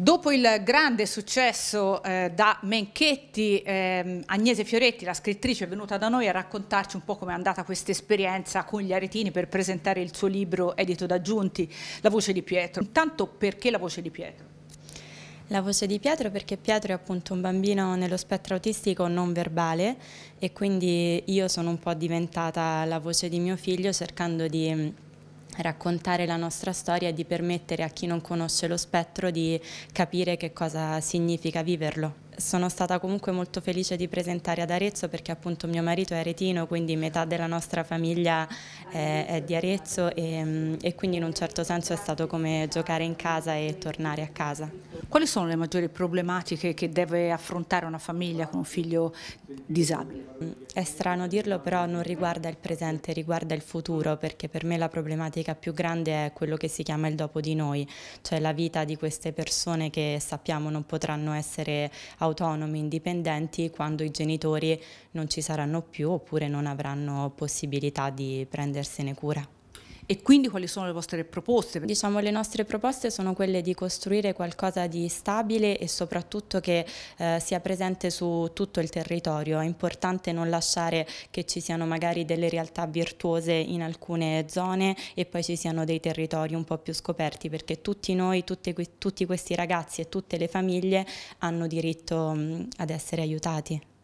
Dopo il grande successo eh, da Menchetti, ehm, Agnese Fioretti, la scrittrice, è venuta da noi a raccontarci un po' come è andata questa esperienza con gli aretini per presentare il suo libro edito da Giunti, La voce di Pietro. Intanto perché La voce di Pietro? La voce di Pietro perché Pietro è appunto un bambino nello spettro autistico non verbale e quindi io sono un po' diventata la voce di mio figlio cercando di raccontare la nostra storia e di permettere a chi non conosce lo spettro di capire che cosa significa viverlo. Sono stata comunque molto felice di presentare ad Arezzo perché appunto mio marito è aretino, quindi metà della nostra famiglia è, è di Arezzo e, mm, e quindi in un certo senso è stato come giocare in casa e tornare a casa. Quali sono le maggiori problematiche che deve affrontare una famiglia con un figlio disabile? Mm, è strano dirlo, però non riguarda il presente, riguarda il futuro, perché per me la problematica più grande è quello che si chiama il dopo di noi, cioè la vita di queste persone che sappiamo non potranno essere autonomi, indipendenti quando i genitori non ci saranno più oppure non avranno possibilità di prendersene cura. E quindi quali sono le vostre proposte? Diciamo le nostre proposte sono quelle di costruire qualcosa di stabile e soprattutto che eh, sia presente su tutto il territorio. È importante non lasciare che ci siano magari delle realtà virtuose in alcune zone e poi ci siano dei territori un po' più scoperti perché tutti noi, tutte, tutti questi ragazzi e tutte le famiglie hanno diritto mh, mm, ad essere aiutati.